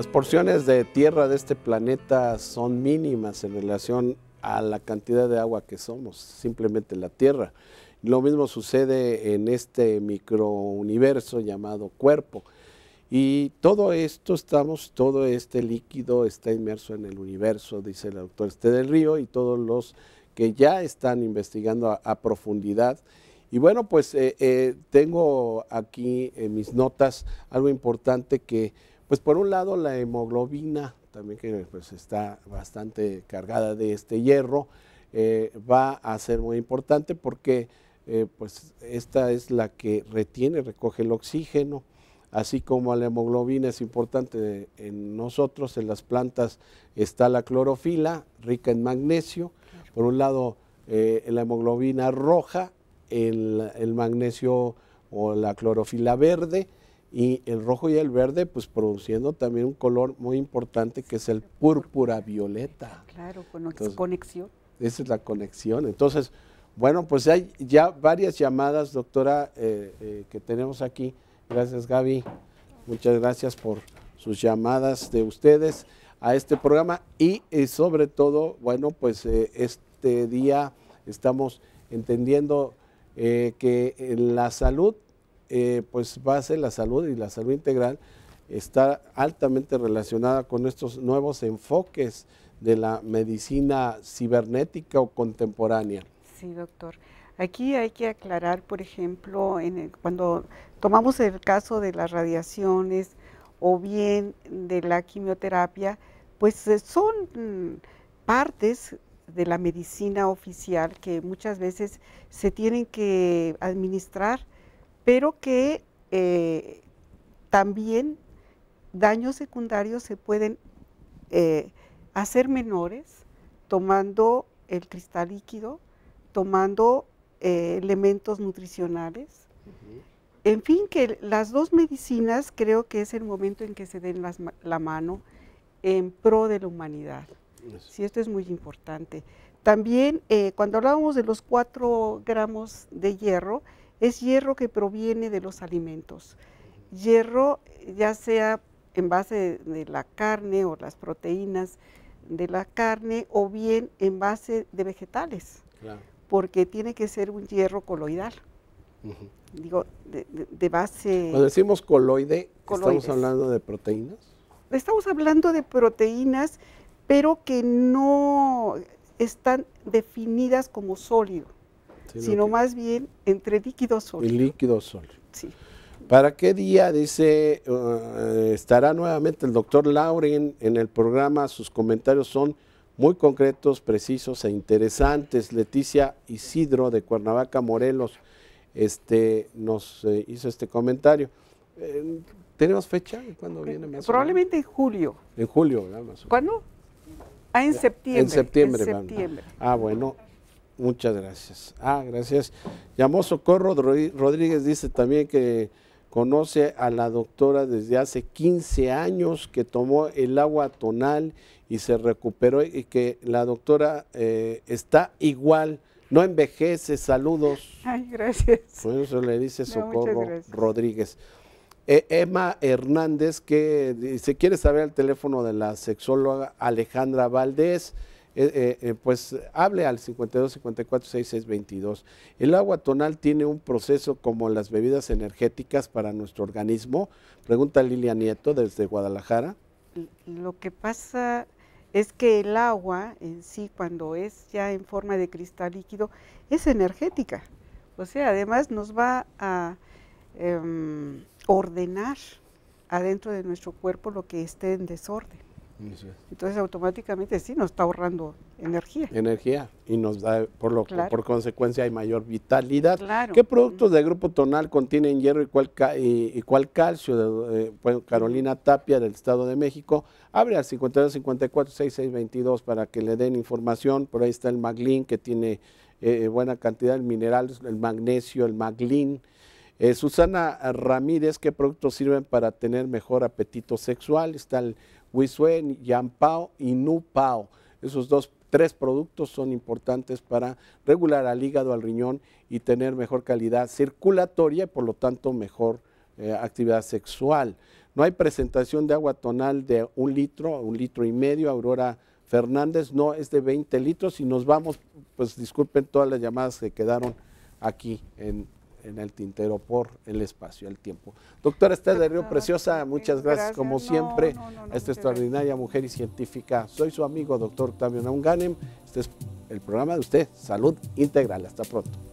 Las porciones de tierra de este planeta son mínimas en relación a la cantidad de agua que somos, simplemente la tierra. Lo mismo sucede en este microuniverso llamado cuerpo. Y todo esto estamos, todo este líquido está inmerso en el universo, dice el autor este del río, y todos los que ya están investigando a, profundidad. Y bueno, pues eh, eh, tengo aquí en mis notas algo importante que pues por un lado la hemoglobina, también que pues, está bastante cargada de este hierro, eh, va a ser muy importante porque eh, pues, esta es la que retiene, recoge el oxígeno, así como la hemoglobina es importante en nosotros, en las plantas está la clorofila, rica en magnesio, por un lado eh, la hemoglobina roja, el magnesio o la clorofila verde, y el rojo y el verde, pues produciendo también un color muy importante que es el púrpura violeta. Claro, con conexión. Esa es la conexión. Entonces, bueno, pues hay ya varias llamadas, doctora, eh, eh, que tenemos aquí. Gracias, Gaby. Muchas gracias por sus llamadas de ustedes a este programa y, eh, sobre todo, bueno, pues este día estamos entendiendo que la salud eh, pues va a ser la salud y la salud integral está altamente relacionada con estos nuevos enfoques de la medicina cibernética o contemporánea. Sí, doctor. Aquí hay que aclarar, por ejemplo, en cuando tomamos el caso de las radiaciones o bien de la quimioterapia, pues eh, son mm, partes de la medicina oficial que muchas veces se tienen que administrar pero que eh, también daños secundarios se pueden eh, hacer menores tomando el cristal líquido, tomando eh, elementos nutricionales. En fin, que las dos medicinas creo que es el momento en que se den la mano en pro de la humanidad. Si esto es muy importante. También, cuando hablábamos de los 4 gramos de hierro, es hierro que proviene de los alimentos. Hierro, ya sea en base de, la carne o las proteínas de la carne, o bien en base de vegetales, porque tiene que ser un hierro coloidal. Digo, de, base... Cuando decimos coloide, ¿estamos hablando de proteínas? Estamos hablando de proteínas, pero que no están definidas como sólido sino más bien entre líquido sólido. Y líquido sólido. Sí. ¿Para qué día, dice, uh, estará nuevamente el doctor Lauren en el programa? Sus comentarios son muy concretos, precisos e interesantes. Leticia Isidro de Cuernavaca, Morelos, este, nos eh, hizo este comentario. Eh, ¿Tenemos fecha? ¿Cuándo eh, viene Probablemente en julio. En julio, ¿Cuándo? Ah, en septiembre. En septiembre. En septiembre. Ah, bueno. Muchas gracias. Ah, gracias. Llamó Socorro Rodríguez, dice también que conoce a la doctora desde hace 15 años que tomó el agua tonal y se recuperó y que la doctora eh, está igual, no envejece, saludos. Ay, gracias. Por eso le dice Socorro Rodríguez. Eh, Emma Hernández que dice, quiere saber el teléfono de la sexóloga Alejandra Valdés eh, eh, eh, pues hable al 52 54 El agua tonal tiene un proceso como las bebidas energéticas para nuestro organismo. Pregunta Lilia Nieto desde Guadalajara. Lo que pasa es que el agua en sí, cuando es ya en forma de cristal líquido, es energética. O sea, además nos va a em, ordenar adentro de nuestro cuerpo lo que esté en desorden. Entonces automáticamente sí nos está ahorrando energía. Energía y nos da, por, lo, por consecuencia hay mayor vitalidad. ¿Qué productos del grupo tonal contienen hierro y cuál, y, cuál calcio? Carolina Tapia del Estado de México. Abre al 5254 6622 para que le den información. Por ahí está el Maglin que tiene eh, buena cantidad, de minerales, el magnesio, el maglín. Eh, Susana Ramírez, ¿qué productos sirven para tener mejor apetito sexual? Está el Wisue, Yampao y Nupao. Esos dos, tres productos son importantes para regular al hígado, al riñón y tener mejor calidad circulatoria y por lo tanto mejor eh, actividad sexual. No hay presentación de agua tonal de un litro, un litro y medio, Aurora Fernández no es de 20 litros y nos vamos, pues disculpen todas las llamadas que quedaron aquí en en el tintero por el espacio, el tiempo. Doctora Esther de Río Preciosa, muchas gracias, como siempre a esta extraordinaria mujer y científica. Soy su amigo, doctor Octavio Naunganem. Este es el programa de usted, Salud Integral. Hasta pronto.